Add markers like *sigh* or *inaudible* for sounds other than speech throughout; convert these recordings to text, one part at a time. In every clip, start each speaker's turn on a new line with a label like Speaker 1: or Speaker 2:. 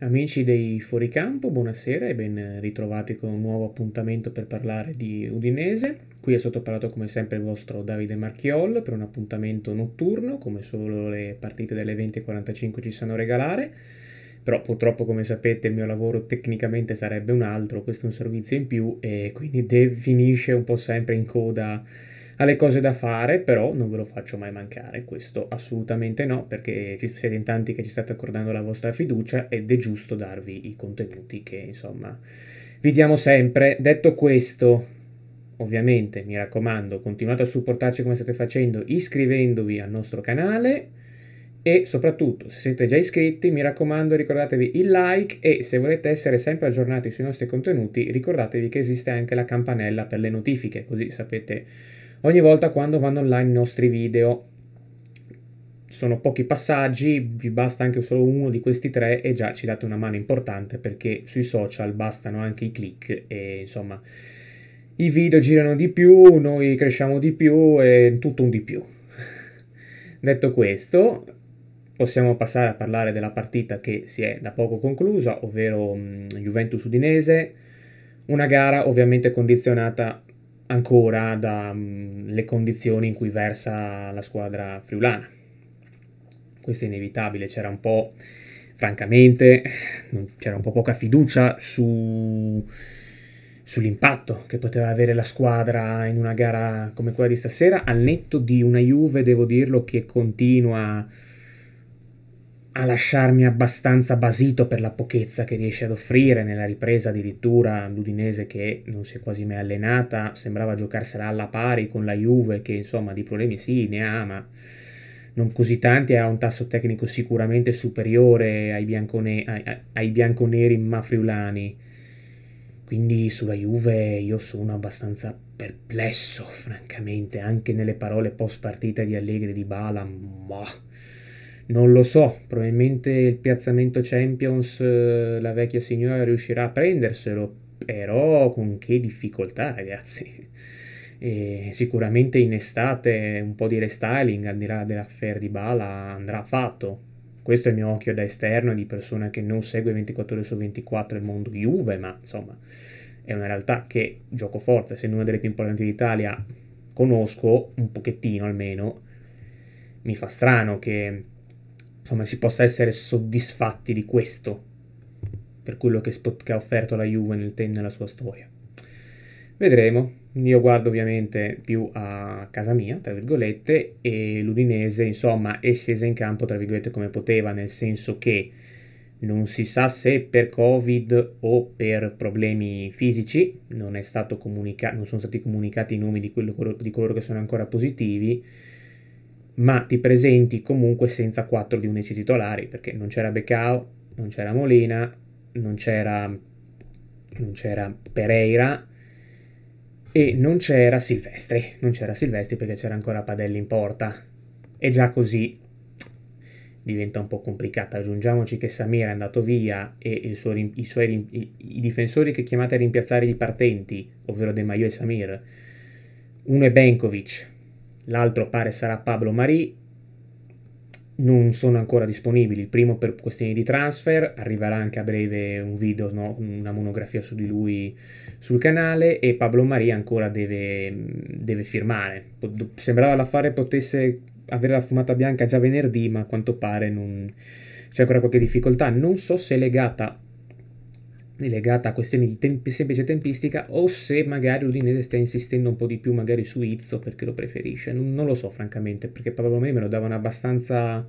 Speaker 1: Amici dei Fuoricampo, buonasera e ben ritrovati con un nuovo appuntamento per parlare di Udinese. Qui è sottoparato come sempre il vostro Davide Marchiol per un appuntamento notturno, come solo le partite delle 20.45 ci sanno regalare. Però purtroppo, come sapete, il mio lavoro tecnicamente sarebbe un altro, questo è un servizio in più e quindi de- finisce un po' sempre in coda alle cose da fare, però non ve lo faccio mai mancare, questo assolutamente no, perché ci siete in tanti che ci state accordando la vostra fiducia ed è giusto darvi i contenuti che insomma vi diamo sempre. Detto questo, ovviamente mi raccomando, continuate a supportarci come state facendo iscrivendovi al nostro canale e soprattutto se siete già iscritti mi raccomando ricordatevi il like e se volete essere sempre aggiornati sui nostri contenuti ricordatevi che esiste anche la campanella per le notifiche così sapete ogni volta quando vanno online i nostri video. Sono pochi passaggi, vi basta anche solo uno di questi tre e già ci date una mano importante perché sui social bastano anche i click e insomma i video girano di più, noi cresciamo di più e tutto un di più. *laughs* Detto questo, possiamo passare a parlare della partita che si è da poco conclusa, ovvero Juventus Udinese, una gara ovviamente condizionata ancora dalle mm, condizioni in cui versa la squadra friulana. Questo è inevitabile, c'era un po', francamente, c'era un po' poca fiducia su, sull'impatto che poteva avere la squadra in una gara come quella di stasera, al netto di una Juve, devo dirlo, che continua a lasciarmi abbastanza basito per la pochezza che riesce ad offrire nella ripresa addirittura l'Udinese che non si è quasi mai allenata, sembrava giocarsela alla pari con la Juve che insomma di problemi sì ne ha ma non così tanti, ha un tasso tecnico sicuramente superiore ai, biancone- ai, ai bianconeri mafriulani. Quindi sulla Juve io sono abbastanza perplesso, francamente, anche nelle parole post partita di Allegri di Bala. Boh non lo so, probabilmente il piazzamento Champions eh, la vecchia signora riuscirà a prenderselo, però con che difficoltà ragazzi. E sicuramente in estate un po' di restyling al di là dell'affare di Bala andrà fatto. Questo è il mio occhio da esterno di persona che non segue 24 ore su 24 il mondo Juve, ma insomma è una realtà che gioco forza, essendo una delle più importanti d'Italia, conosco un pochettino almeno. Mi fa strano che insomma, si possa essere soddisfatti di questo, per quello che, che ha offerto la Juve nel, nella sua storia. Vedremo. Io guardo ovviamente più a casa mia, tra virgolette, e l'Udinese, insomma, è scesa in campo, tra virgolette, come poteva, nel senso che non si sa se per Covid o per problemi fisici, non, comunica- non sono stati comunicati i nomi di, quello, di coloro che sono ancora positivi, ma ti presenti comunque senza quattro di 11 titolari, perché non c'era Becao, non c'era Molina, non c'era, non c'era Pereira e non c'era Silvestri, non c'era Silvestri perché c'era ancora Padelli in porta e già così diventa un po' complicata. Aggiungiamoci che Samir è andato via e suo, i, suoi, i, i, difensori che chiamate a rimpiazzare i partenti, ovvero De Maio e Samir, uno è Benkovic, l'altro pare sarà Pablo Marie. non sono ancora disponibili, il primo per questioni di transfer, arriverà anche a breve un video, no? una monografia su di lui sul canale e Pablo Maria ancora deve, deve firmare. Sembrava l'affare potesse avere la fumata bianca già venerdì, ma a quanto pare non... c'è ancora qualche difficoltà, non so se è legata legata a questioni di tempi, semplice tempistica o se magari l'Udinese sta insistendo un po' di più magari su Izzo perché lo preferisce. Non, non lo so francamente perché Pablo me lo davano abbastanza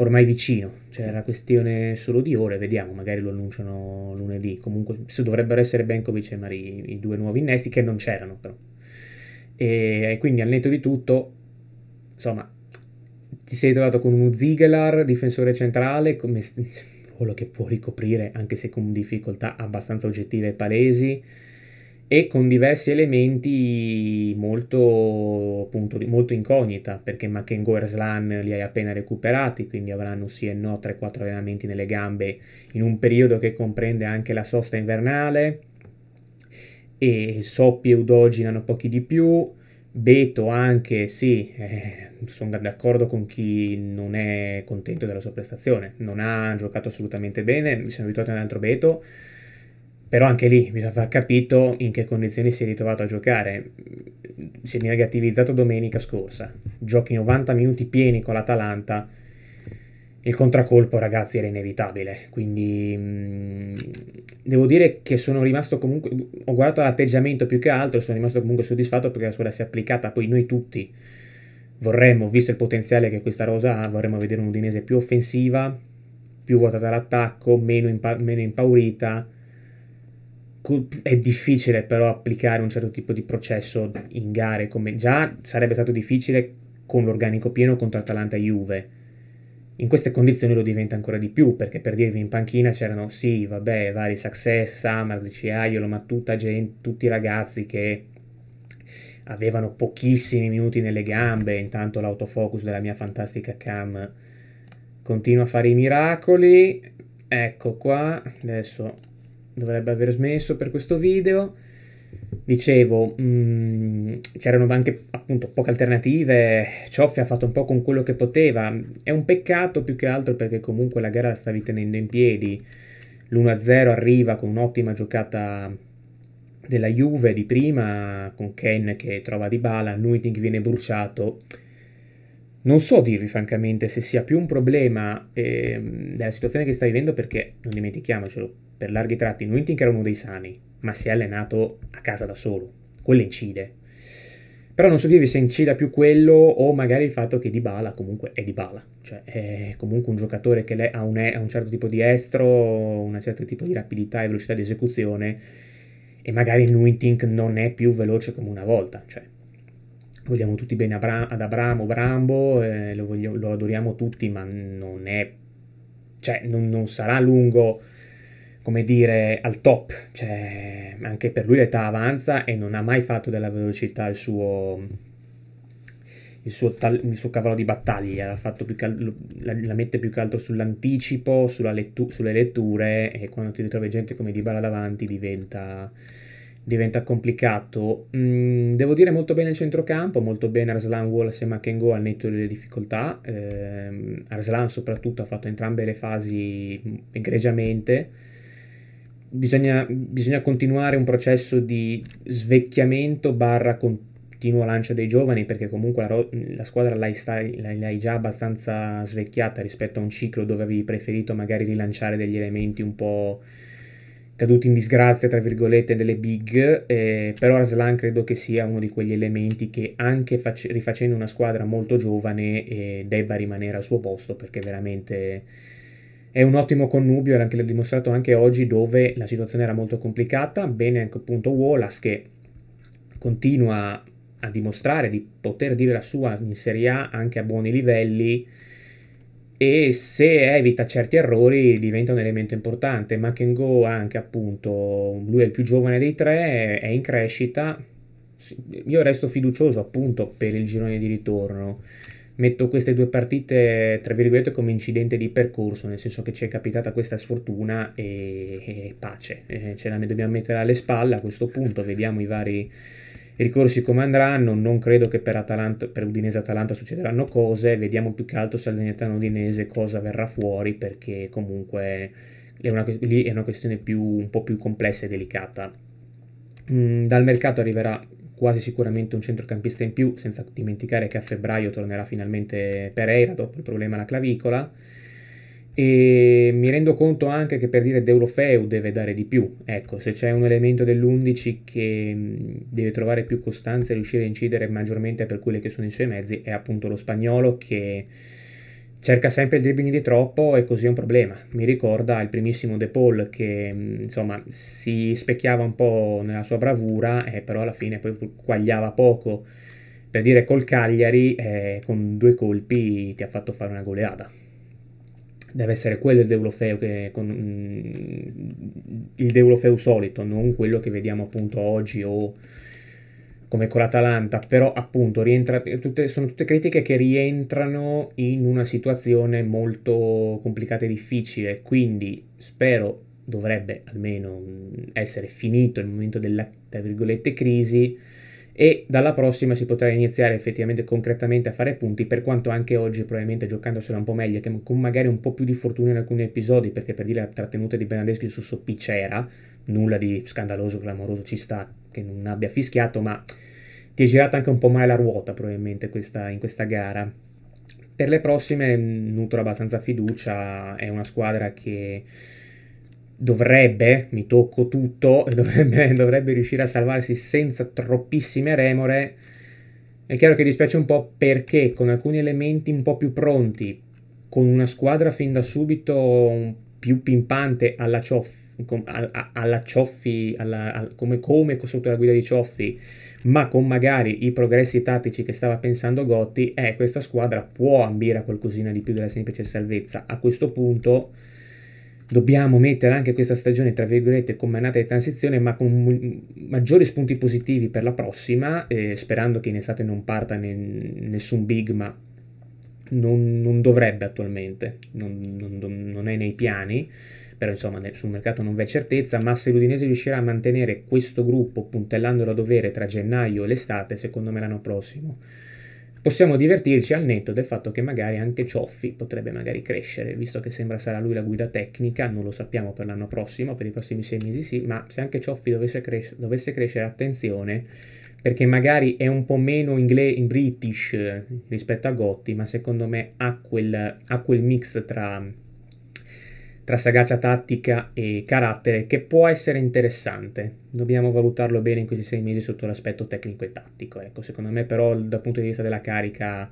Speaker 1: ormai vicino, cioè la questione solo di ore, vediamo, magari lo annunciano lunedì, comunque se dovrebbero essere Benkovic e Mari i due nuovi innesti che non c'erano però. E, e quindi al netto di tutto, insomma, ti sei trovato con uno Zigelar, difensore centrale, come ruolo che può ricoprire anche se con difficoltà abbastanza oggettive e palesi e con diversi elementi molto, appunto, molto incognita, perché Makengo e Slan li hai appena recuperati, quindi avranno sì e no 3-4 allenamenti nelle gambe in un periodo che comprende anche la sosta invernale, e Soppi e Udogin hanno pochi di più, Beto anche, sì, eh, sono d'accordo con chi non è contento della sua prestazione, non ha giocato assolutamente bene, mi sono abituato a un altro Beto, però anche lì bisogna far capito in che condizioni si è ritrovato a giocare, si è negativizzato domenica scorsa, giochi 90 minuti pieni con l'Atalanta, il contraccolpo, ragazzi, era inevitabile. Quindi mh, mm, devo dire che sono rimasto comunque. Ho guardato l'atteggiamento più che altro sono rimasto comunque soddisfatto perché la squadra si è applicata. Poi noi tutti vorremmo, visto il potenziale che questa rosa ha, vorremmo vedere un'Udinese più offensiva, più vuota all'attacco, meno, impa- meno impaurita. È difficile però applicare un certo tipo di processo in gare, come già sarebbe stato difficile con l'organico pieno contro Atalanta e Juve in queste condizioni lo diventa ancora di più, perché per dirvi in panchina c'erano, sì, vabbè, vari Success, Samar, Aiolo, ma tutta gente, tutti ragazzi che avevano pochissimi minuti nelle gambe, intanto l'autofocus della mia fantastica cam continua a fare i miracoli, ecco qua, adesso dovrebbe aver smesso per questo video, Dicevo, mh, mm, c'erano anche appunto poche alternative, Cioffi ha fatto un po' con quello che poteva, è un peccato più che altro perché comunque la gara la stavi tenendo in piedi, l'1-0 arriva con un'ottima giocata della Juve di prima, con Ken che trova di bala, Nuiting viene bruciato, non so dirvi francamente se sia più un problema eh, della situazione che sta vivendo perché, non dimentichiamocelo, per larghi tratti Nunting era uno dei sani, ma si è allenato a casa da solo. Quello incide. Però non so dirvi se incida più quello o magari il fatto che Dybala comunque è Dybala. Cioè è comunque un giocatore che ha un, ha un certo tipo di estro, un certo tipo di rapidità e velocità di esecuzione e magari Nunting non è più veloce come una volta. Cioè vogliamo tutti bene Abra- ad Abramo Brambo, eh, lo, voglio- lo, adoriamo tutti, ma non è... cioè non, non sarà lungo come dire, al top, cioè, anche per lui l'età avanza e non ha mai fatto della velocità il suo, il suo, tal- il suo cavallo di battaglia, cal- la-, la, mette più che altro sull'anticipo, lettu- sulle letture e quando ti ritrovi gente come Dybala davanti diventa diventa complicato. Mm, devo dire molto bene il centrocampo, molto bene Arslan Wall assieme a Kengo al netto delle difficoltà. Eh, Arslan soprattutto ha fatto entrambe le fasi mm, egregiamente. Bisogna, bisogna continuare un processo di svecchiamento barra continuo lancio dei giovani perché comunque la, ro- la squadra l'hai, stai, l'hai già abbastanza svecchiata rispetto a un ciclo dove avevi preferito magari rilanciare degli elementi un po' caduti in disgrazia, tra virgolette, delle big, eh, però Arslan credo che sia uno di quegli elementi che anche fac- rifacendo una squadra molto giovane eh, debba rimanere al suo posto perché veramente è un ottimo connubio, e anche l'ho dimostrato anche oggi dove la situazione era molto complicata, bene anche appunto Wallace che continua a dimostrare di poter dire la sua in Serie A anche a buoni livelli, e se evita certi errori diventa un elemento importante. McEngo anche appunto, lui è il più giovane dei tre, è in crescita. Io resto fiducioso appunto per il girone di ritorno. Metto queste due partite, tra virgolette, come incidente di percorso, nel senso che ci è capitata questa sfortuna e, e pace. E eh, ce la dobbiamo mettere alle spalle a questo punto, vediamo i vari, i ricorsi come andranno, non credo che per, Atalanta, per Udinese Atalanta succederanno cose, vediamo più che altro se Salernitano Udinese cosa verrà fuori perché comunque è una, lì è una questione più, un po' più complessa e delicata. Mm, dal mercato arriverà quasi sicuramente un centrocampista in più, senza dimenticare che a febbraio tornerà finalmente Pereira dopo il problema alla clavicola e mi rendo conto anche che per dire Deulofeu deve dare di più, ecco, se c'è un elemento dell'11 che mm, deve trovare più costanza e riuscire a incidere maggiormente per quelli che sono i suoi mezzi è appunto lo spagnolo che cerca sempre il dribbling di troppo e così è un problema. Mi ricorda il primissimo De Paul che mm, insomma si specchiava un po' nella sua bravura eh, però alla fine poi quagliava poco. Per dire col Cagliari eh, con due colpi ti ha fatto fare una goleada deve essere quello il Deulofeu, che, con, mh, mm, il Deulofeu solito, non quello che vediamo appunto oggi o come con l'Atalanta, però appunto rientra, tutte, sono tutte critiche che rientrano in una situazione molto complicata e difficile, quindi spero dovrebbe almeno mm, essere finito il momento della, crisi, e dalla prossima si potrà iniziare effettivamente concretamente a fare punti per quanto anche oggi probabilmente giocandosela un po' meglio che con magari un po' più di fortuna in alcuni episodi perché per dire la trattenuta di Bernardeschi su Soppi c'era nulla di scandaloso, clamoroso ci sta che non abbia fischiato ma ti è girata anche un po' male la ruota probabilmente questa, in questa gara per le prossime mm, nutro abbastanza fiducia è una squadra che dovrebbe, mi tocco tutto, *laughs* dovrebbe, dovrebbe riuscire a salvarsi senza troppissime remore. È chiaro che dispiace un po' perché con alcuni elementi un po' più pronti, con una squadra fin da subito più pimpante alla Cioff, alla Cioffi, alla, alla, come, come sotto la guida di Cioffi, ma con magari i progressi tattici che stava pensando Gotti, eh, questa squadra può ambire a qualcosina di più della semplice salvezza. A questo punto dobbiamo mettere anche questa stagione, tra virgolette, come annata di transizione, ma con maggiori spunti positivi per la prossima, eh, sperando che in estate non parta ne- nessun big, ma non, non dovrebbe attualmente, non, non, non, è nei piani, però insomma sul mercato non v'è certezza, ma se l'Udinese riuscirà a mantenere questo gruppo puntellandolo a dovere tra gennaio e l'estate, secondo me l'anno prossimo possiamo divertirci al netto del fatto che magari anche Cioffi potrebbe magari crescere, visto che sembra sarà lui la guida tecnica, non lo sappiamo per l'anno prossimo, per i prossimi sei mesi sì, ma se anche Cioffi dovesse, cres- dovesse crescere, attenzione, perché magari è un po' meno ingle- in british eh, rispetto a Gotti, ma secondo me ha quel, ha quel mix tra tra sagacia tattica e carattere che può essere interessante. Dobbiamo valutarlo bene in questi sei mesi sotto l'aspetto tecnico e tattico. Ecco, secondo me però dal punto di vista della carica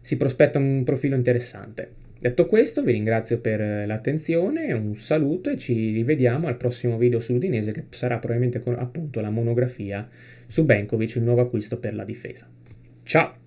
Speaker 1: si prospetta un profilo interessante. Detto questo vi ringrazio per l'attenzione, un saluto e ci rivediamo al prossimo video sull'Udinese che sarà probabilmente con, appunto la monografia su Benkovic, il nuovo acquisto per la difesa. Ciao!